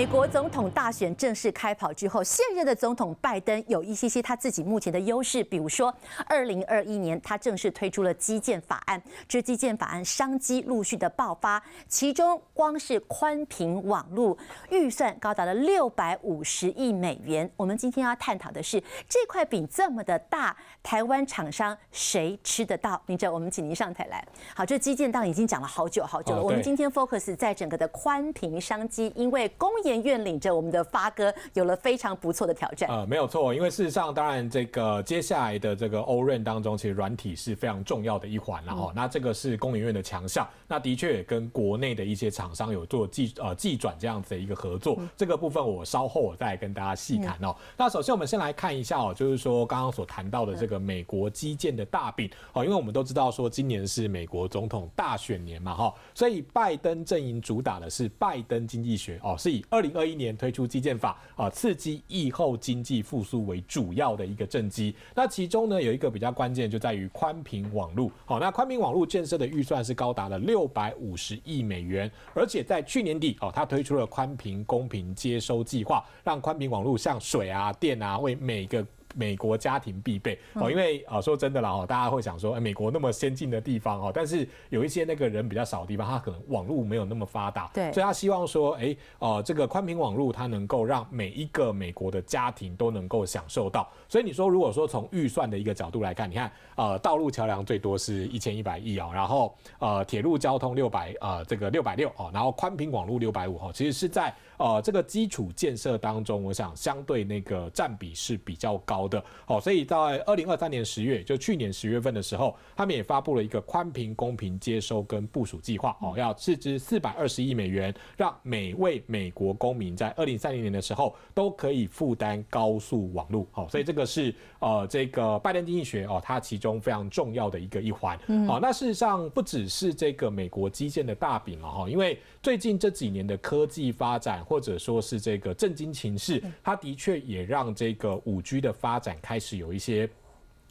美国总统大选正式开跑之后，现任的总统拜登有一些些他自己目前的优势，比如说，二零二一年他正式推出了基建法案，这基建法案商机陆续的爆发，其中光是宽频网络预算高达了六百五十亿美元。我们今天要探讨的是这块饼这么的大，台湾厂商谁吃得到？明哲，我们请您上台来。好，这基建当已经讲了好久好久了，我们今天 focus 在整个的宽频商机，因为公业。愿领着我们的发哥有了非常不错的挑战。呃，没有错，因为事实上，当然这个接下来的这个欧润当中，其实软体是非常重要的一环了哈。那这个是工研院的强项，那的确也跟国内的一些厂商有做技呃技转这样子的一个合作。这个部分我稍后我再跟大家细谈哦。那首先我们先来看一下哦，就是说刚刚所谈到的这个美国基建的大饼哦，因为我们都知道说今年是美国总统大选年嘛哈，所以拜登阵营主打的是拜登经济学哦，是以。二零二一年推出基建法啊，刺激疫后经济复苏为主要的一个政绩。那其中呢，有一个比较关键就在于宽频网络。好，那宽频网络建设的预算是高达了六百五十亿美元，而且在去年底哦，它推出了宽频公平接收计划，让宽频网络像水啊、电啊，为每个。美国家庭必备哦，因为啊说真的啦哦，大家会想说，哎，美国那么先进的地方哦，但是有一些那个人比较少的地方，他可能网络没有那么发达，对，所以他希望说，哎，呃，这个宽频网络它能够让每一个美国的家庭都能够享受到。所以你说，如果说从预算的一个角度来看，你看，呃，道路桥梁最多是一千一百亿哦，然后呃，铁路交通六百呃，这个六百六哦，然后宽频网络六百五哦，其实是在呃这个基础建设当中，我想相对那个占比是比较高。好的，好，所以在二零二三年十月，就去年十月份的时候，他们也发布了一个宽频公平接收跟部署计划，哦，要斥资四百二十亿美元，让每位美国公民在二零三零年的时候都可以负担高速网络。好，所以这个是呃，这个拜登经济学哦，它其中非常重要的一个一环。好，那事实上不只是这个美国基建的大饼啊，哈，因为最近这几年的科技发展，或者说是这个震惊情势，它的确也让这个五 G 的发发展开始有一些，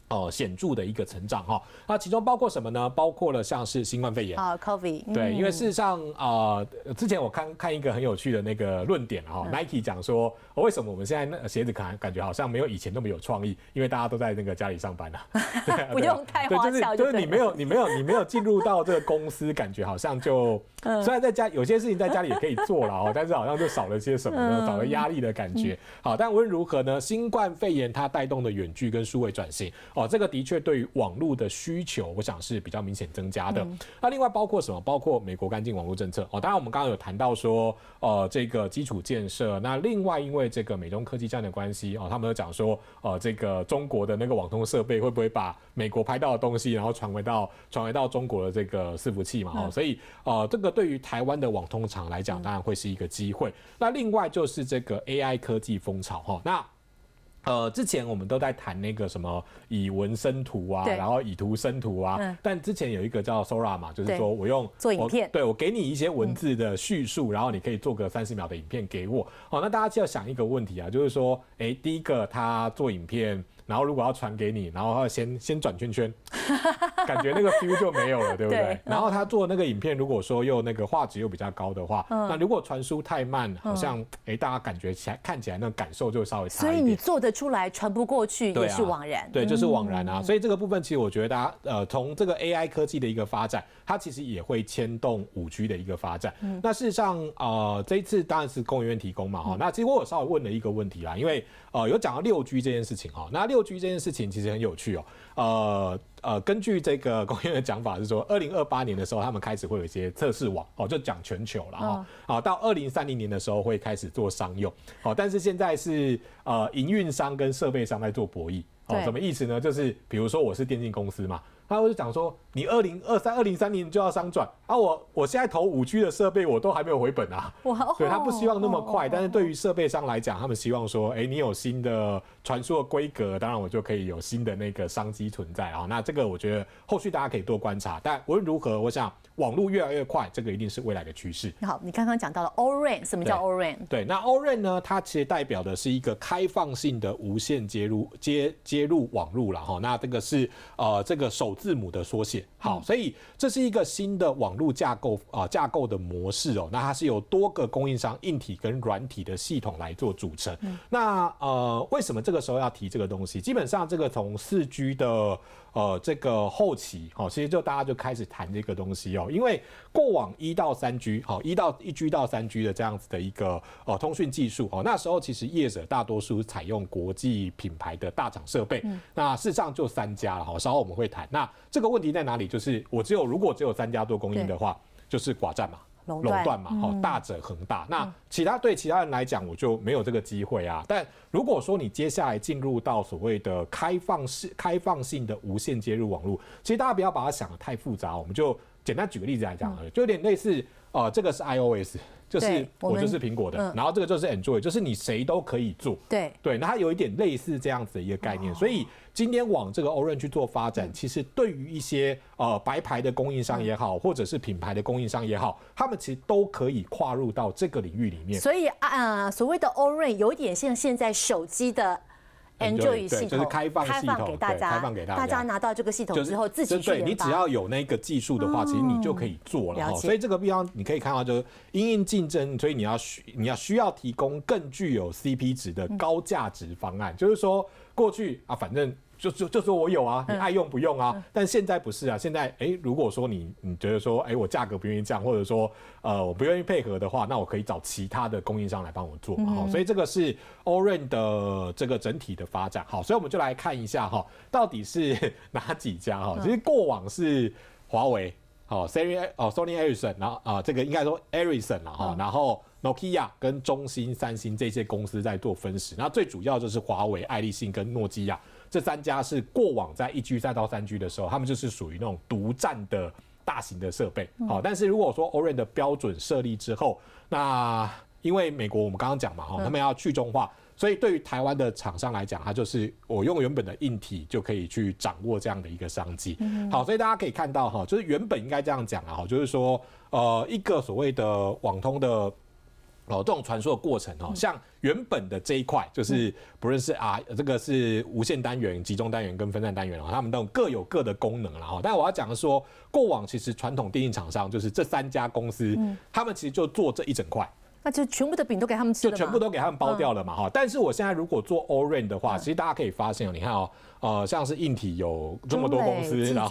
呃，显著的一个成长哈。那其中包括什么呢？包括了像是新冠肺炎啊，Covid。对，因为事实上啊，之前我看看一个很有趣的那个论点哈，Nike 讲说，为什么我们现在那鞋子感感觉好像没有以前那么有创意？因为大家都在那个家里上班了，不用太花哨，就是就是你没有你没有你没有进入到这个公司，感觉好像就。虽然在家有些事情在家里也可以做了哦，但是好像就少了些什么呢？少了压力的感觉。好，但无论如何呢，新冠肺炎它带动的远距跟数位转型哦，这个的确对于网络的需求，我想是比较明显增加的。那另外包括什么？包括美国干净网络政策哦。当然我们刚刚有谈到说，呃，这个基础建设。那另外因为这个美中科技战的关系哦，他们有讲说，呃，这个中国的那个网通设备会不会把美国拍到的东西，然后传回到传回到中国的这个伺服器嘛？哦，所以呃这个。对于台湾的网通厂来讲，当然会是一个机会。那另外就是这个 AI 科技风潮哈。那呃，之前我们都在谈那个什么以文生图啊，然后以图生图啊。但之前有一个叫 Sora 嘛，就是说我用做影片，对我给你一些文字的叙述，然后你可以做个三十秒的影片给我。好，那大家就要想一个问题啊，就是说，哎，第一个他做影片，然后如果要传给你，然后先先转圈圈。感觉那个 f e e l 就没有了，对不对？然后他做那个影片，如果说又那个画质又比较高的话，那如果传输太慢，好像哎，大家感觉起来看起来那感受就稍微差一点。所以你做得出来，传不过去也是枉然。对，就是枉然啊！所以这个部分其实我觉得大家呃，从这个 AI 科技的一个发展，它其实也会牵动五 G 的一个发展。那事实上呃，这一次当然是公园提供嘛哈。那其实我有稍微问了一个问题啊，因为呃，有讲到六 G 这件事情哈。那六 G 这件事情其实很有趣哦，呃。呃，根据这个工业的讲法是说，二零二八年的时候，他们开始会有一些测试网哦，就讲全球了哈。好，到二零三零年的时候会开始做商用。好，但是现在是呃，营运商跟设备商在做博弈。哦，什么意思呢？就是比如说我是电竞公司嘛。他会讲说，你二零二三、二零三零就要商转啊！我我现在投五 G 的设备，我都还没有回本啊。哇，对他不希望那么快，但是对于设备商来讲，他们希望说，哎，你有新的传输的规格，当然我就可以有新的那个商机存在啊。那这个我觉得后续大家可以多观察。但无论如何，我想网络越来越快，这个一定是未来的趋势。好，你刚刚讲到了 o r a g n 什么叫 o r a g n 对，那 o r a g n 呢，它其实代表的是一个开放性的无线接入接接入网络了哈。那这个是呃，这个手。字母的缩写，好，所以这是一个新的网络架构啊，架构的模式哦，那它是由多个供应商硬体跟软体的系统来做组成。那呃，为什么这个时候要提这个东西？基本上这个从四 G 的呃这个后期，哦，其实就大家就开始谈这个东西哦，因为过往一到三 G，好，一到一 G 到三 G 的这样子的一个呃通讯技术哦，那时候其实业者大多数采用国际品牌的大厂设备，那事实上就三家了好，稍后我们会谈那。这个问题在哪里？就是我只有如果只有三家多供应的话，就是寡占嘛，垄断嘛，好大者恒大。那其他对其他人来讲，我就没有这个机会啊。但如果说你接下来进入到所谓的开放式、开放性的无线接入网络，其实大家不要把它想得太复杂，我们就简单举个例子来讲了，就有点类似，呃，这个是 iOS。就是我就是苹果的，然后这个就是 Android，就是你谁都可以做。对对，那它有一点类似这样子的一个概念，所以今天往这个 Orange 去做发展，其实对于一些呃白牌的供应商也好，或者是品牌的供应商也好，他们其实都可以跨入到这个领域里面。所以啊，所谓的 Orange 有点像现在手机的。Android 系统，开放系统，开放给大家，大家拿到这个系统之后自己去对你只要有那个技术的话，其实你就可以做了。所以这个地方你可以看到，就是因应竞争，所以你要需你要需要提供更具有 CP 值的高价值方案。就是说，过去啊，反正。就就就说我有啊，你爱用不用啊？但现在不是啊，现在哎，如果说你你觉得说哎，我价格不愿意降，或者说呃我不愿意配合的话，那我可以找其他的供应商来帮我做嘛。所以这个是 Orange 的这个整体的发展。好，所以我们就来看一下哈，到底是 哪几家哈？其实过往是华为。哦，Siri 哦，Sony Ericsson，然后啊，这个应该说 Ericsson 了哈，然后 Nokia 跟中兴、三星这些公司在做分时，那最主要就是华为、爱立信跟诺基亚这三家是过往在一 g 再到三 g 的时候，他们就是属于那种独占的大型的设备。好，但是如果说 O-RAN 的标准设立之后，那因为美国我们刚刚讲嘛哈，他们要去中化。所以对于台湾的厂商来讲，它就是我用原本的硬体就可以去掌握这样的一个商机。好，所以大家可以看到哈，就是原本应该这样讲啊，就是说呃，一个所谓的网通的哦，这种传输的过程哦，像原本的这一块就是不认识啊，这个是无线单元、集中单元跟分散单元啊，他们都各有各的功能了哈。但我要讲的说过往其实传统电信厂商就是这三家公司，他们其实就做这一整块。那就全部的饼都给他们吃了就全部都给他们包掉了嘛，哈！但是我现在如果做 o r a g n 的话，其实大家可以发现哦，你看哦。呃，像是硬体有这么多公司，然后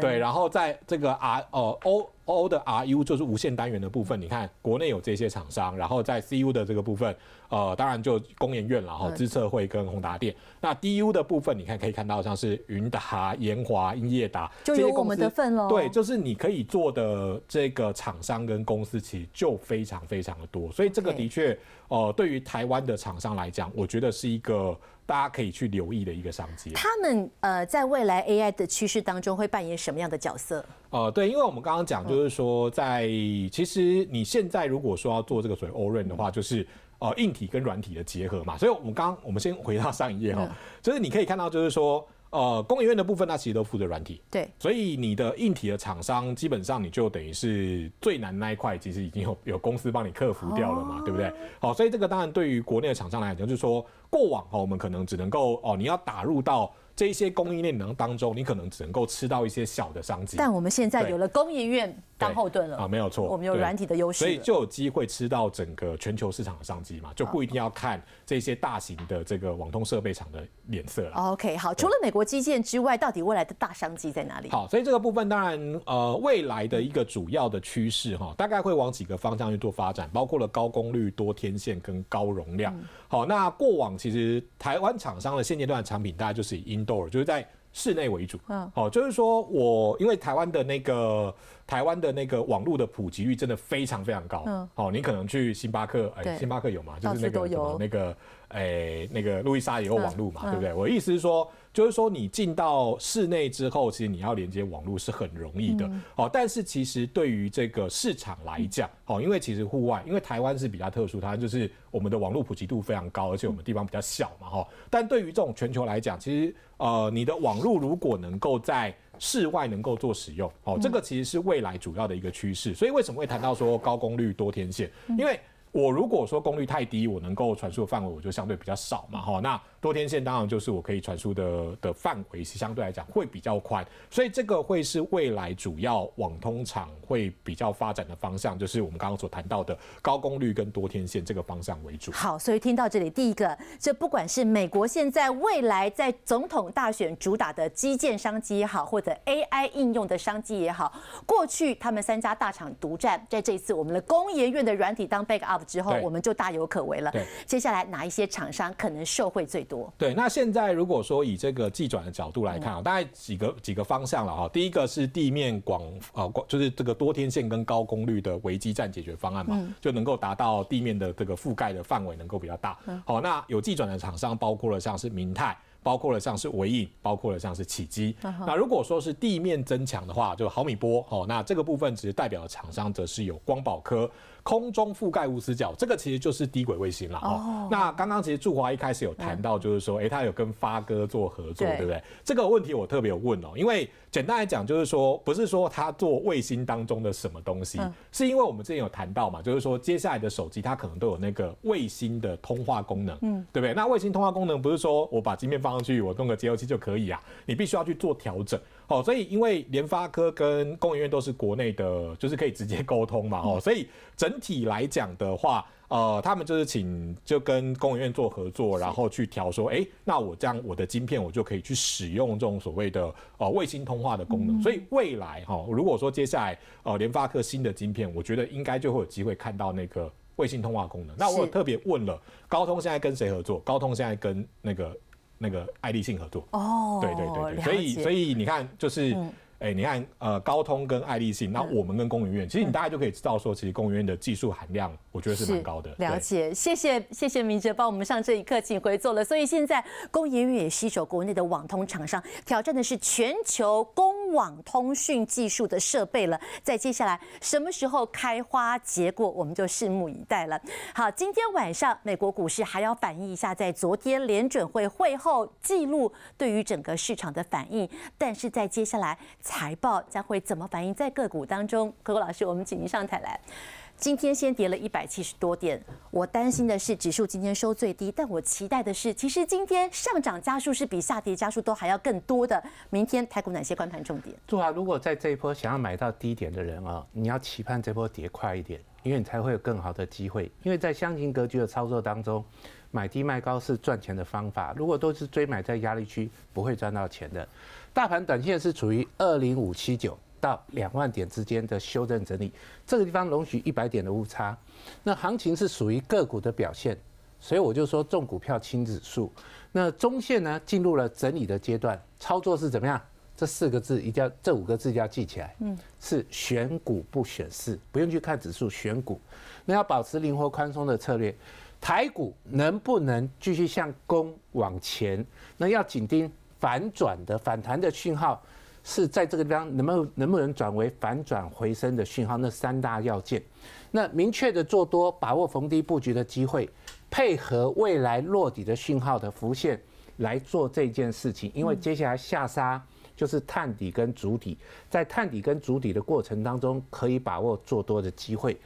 对，然后在这个 R 哦 O O 的 R U 就是无线单元的部分，你看国内有这些厂商，然后在 C U 的这个部分，呃，当然就工研院然后资策会跟宏达电。那 D U 的部分，你看可以看到像是云达、延华、英业达，就有我们的份喽。对，就是你可以做的这个厂商跟公司，其实就非常非常的多。所以这个的确，呃，对于台湾的厂商来讲，我觉得是一个。大家可以去留意的一个商机。他们呃，在未来 AI 的趋势当中会扮演什么样的角色？呃，对，因为我们刚刚讲就是说，在其实你现在如果说要做这个所谓 a r l i n 的话，就是呃，硬体跟软体的结合嘛。所以，我们刚我们先回到上一页哈，就是你可以看到，就是说。呃，工研院的部分，它其实都负责软体，对，所以你的硬体的厂商，基本上你就等于是最难那一块，其实已经有有公司帮你克服掉了嘛，对不对？好，所以这个当然对于国内的厂商来讲，就是说过往哦，我们可能只能够哦，你要打入到这一些供应链当中，你可能只能够吃到一些小的商机，但我们现在有了工业院，当后盾了啊，没有错，我们有软体的优势，所以就有机会吃到整个全球市场的商机嘛，就不一定要看这些大型的这个网通设备厂的脸色了。OK，好，除了美国基建之外，到底未来的大商机在哪里？好，所以这个部分当然呃，未来的一个主要的趋势哈，大概会往几个方向去做发展，包括了高功率、多天线跟高容量。好，那过往其实台湾厂商的现阶段的产品，大家就是 in door，就是在室内为主，嗯，好，就是说我因为台湾的那个台湾的那个网络的普及率真的非常非常高，嗯，好，你可能去星巴克，哎，星巴克有吗？到处都有，那个。诶，那个路易莎也有网络嘛，对不对？我意思是说，就是说你进到室内之后，其实你要连接网络是很容易的。哦，但是其实对于这个市场来讲，哦，因为其实户外，因为台湾是比较特殊，它就是我们的网络普及度非常高，而且我们地方比较小嘛，哈。但对于这种全球来讲，其实呃，你的网络如果能够在室外能够做使用，哦，这个其实是未来主要的一个趋势。所以为什么会谈到说高功率多天线？因为我如果说功率太低，我能够传输的范围我就相对比较少嘛，哈，那。多天线当然就是我可以传输的的范围是相对来讲会比较宽，所以这个会是未来主要网通厂会比较发展的方向，就是我们刚刚所谈到的高功率跟多天线这个方向为主。好，所以听到这里，第一个，这不管是美国现在未来在总统大选主打的基建商机也好，或者 AI 应用的商机也好，过去他们三家大厂独占，在这次我们的工研院的软体当 backup 之后，我们就大有可为了。接下来哪一些厂商可能受惠最？多对，那现在如果说以这个计转的角度来看啊，大概几个几个方向了哈。第一个是地面广啊，广就是这个多天线跟高功率的微基站解决方案嘛，就能够达到地面的这个覆盖的范围能够比较大。好，那有计转的厂商包括了像是明泰。包括了像是尾影，包括了像是起机。那如果说是地面增强的话，就毫米波哦。那这个部分其实代表的厂商则是有光宝科。空中覆盖无死角，这个其实就是低轨卫星了哦。那刚刚其实祝华一开始有谈到，就是说，哎，他有跟发哥做合作，对不对？这个问题我特别有问哦，因为简单来讲，就是说，不是说他做卫星当中的什么东西，是因为我们之前有谈到嘛，就是说，接下来的手机它可能都有那个卫星的通话功能，嗯，对不对？那卫星通话功能不是说我把机面放。放上去，我弄个接收器就可以啊。你必须要去做调整哦。所以，因为联发科跟工研院都是国内的，就是可以直接沟通嘛。哦，所以整体来讲的话，呃，他们就是请就跟工研院做合作，然后去调说，哎，那我这样我的晶片我就可以去使用这种所谓的呃卫星通话的功能。所以未来哈，如果说接下来呃联发科新的晶片，我觉得应该就会有机会看到那个卫星通话功能。那我特别问了高通现在跟谁合作？高通现在跟那个。那个爱立信合作哦，对对对，所以所以你看就是。哎，你看，呃，高通跟爱立信，那我们跟公研院，其实你大家就可以知道，说其实公研院的技术含量，我觉得是蛮高的。了解，谢谢，谢谢明哲帮我们上这一课，请回座了。所以现在公研院也吸收国内的网通厂商，挑战的是全球公网通讯技术的设备了。在接下来什么时候开花结果，我们就拭目以待了。好，今天晚上美国股市还要反映一下，在昨天联准会会后记录对于整个市场的反应，但是在接下来。财报将会怎么反映在个股当中？何国老师，我们请您上台来。今天先跌了一百七十多点，我担心的是指数今天收最低，但我期待的是，其实今天上涨加速是比下跌加速都还要更多的。明天台股哪些关盘重点？朱华，如果在这一波想要买到低点的人啊，你要期盼这波跌快一点，因为你才会有更好的机会。因为在箱型格局的操作当中，买低卖高是赚钱的方法。如果都是追买在压力区，不会赚到钱的。大盘短线是处于二零五七九到两万点之间的修正整理，这个地方容许一百点的误差。那行情是属于个股的表现，所以我就说重股票轻指数。那中线呢进入了整理的阶段，操作是怎么样？这四个字一定要，这五个字要记起来。嗯，是选股不选市，不用去看指数，选股。那要保持灵活宽松的策略。台股能不能继续向攻往前？那要紧盯。反转的反弹的讯号是在这个地方，能不能能不能转为反转回升的讯号？那三大要件，那明确的做多，把握逢低布局的机会，配合未来落底的讯号的浮现来做这件事情。因为接下来下杀就是探底跟主底，在探底跟主底的过程当中，可以把握做多的机会，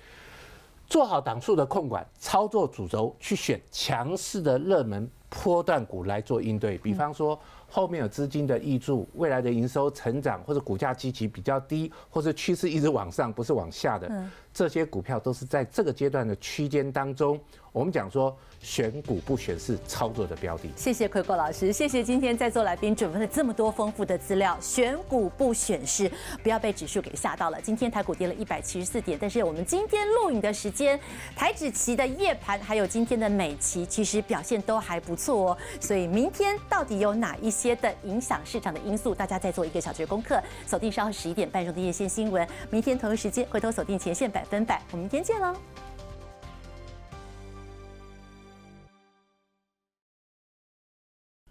做好档数的控管，操作主轴去选强势的热门波段股来做应对，比方说。后面有资金的益助，未来的营收成长或者股价积极比较低，或者趋势一直往上，不是往下的这些股票，都是在这个阶段的区间当中。我们讲说选股不选市，操作的标的。谢谢奎哥老师，谢谢今天在座来宾准备了这么多丰富的资料。选股不选市，不要被指数给吓到了。今天台股跌了一百七十四点，但是我们今天录影的时间，台指期的夜盘还有今天的美期，其实表现都还不错哦。所以明天到底有哪一些的影响市场的因素，大家再做一个小学功课，锁定稍后十一点半钟的夜线新闻。明天同一时间回头锁定前线百分百，我们明天见喽。